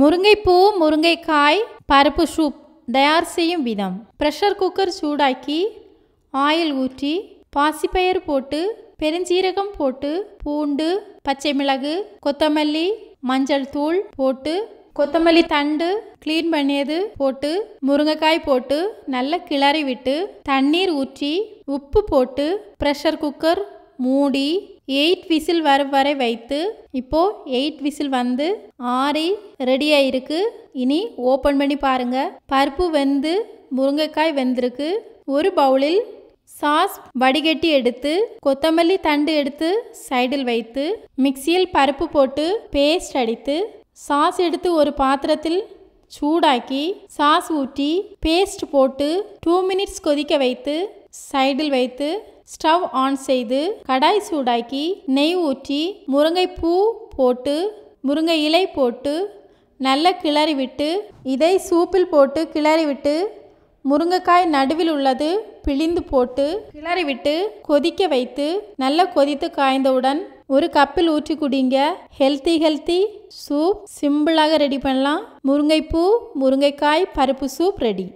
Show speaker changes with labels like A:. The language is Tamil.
A: முருங்கைப்பூ முருங்கைக்காய் பருப்பு சூப் தயார் செய்யும் விதம் ப்ரெஷர் குக்கர் சூடாக்கி ஆயில் ஊற்றி பாசிப்பயறு போட்டு பெருஞ்சீரகம் போட்டு பூண்டு பச்சை மிளகு கொத்தமல்லி மஞ்சள் தூள் போட்டு கொத்தமல்லி தண்டு க்ளீன் பண்ணியது போட்டு முருங்கைக்காய் போட்டு நல்லா கிளறி விட்டு தண்ணீர் ஊற்றி உப்பு போட்டு ப்ரெஷர் குக்கர் மூடி எயிட் விசில் வரும் வரை வைத்து இப்போது எயிட் விசில் வந்து ஆறி ரெடியாக இருக்குது இனி ஓப்பன் பண்ணி பாருங்கள் பருப்பு வெந்து முருங்கைக்காய் வெந்திருக்கு ஒரு பவுலில் சாஸ் வடிகட்டி எடுத்து கொத்தமல்லி தண்டு எடுத்து சைடில் வைத்து மிக்சியில் பருப்பு போட்டு பேஸ்ட் அடித்து சாஸ் எடுத்து ஒரு பாத்திரத்தில் சூடாக்கி சாஸ் ஊற்றி பேஸ்ட் போட்டு டூ மினிட்ஸ் கொதிக்க வைத்து சைடில் வைத்து ஸ்டவ் ஆன் செய்து கடாய் சூடாக்கி நெய் ஊற்றி முருங்கைப்பூ போட்டு முருங்கை இலை போட்டு நல்லா கிளறி விட்டு இதை சூப்பில் போட்டு கிளறி விட்டு முருங்கைக்காய் நடுவில் உள்ளது பிழிந்து போட்டு கிளறி விட்டு கொதிக்க வைத்து நல்லா கொதித்து காய்ந்தவுடன் ஒரு கப்பில் ஊற்றி குடிங்க ஹெல்த்தி ஹெல்த்தி சூப் சிம்பிளாக ரெடி பண்ணலாம் முருங்கைப்பூ முருங்கைக்காய் பருப்பு சூப் ரெடி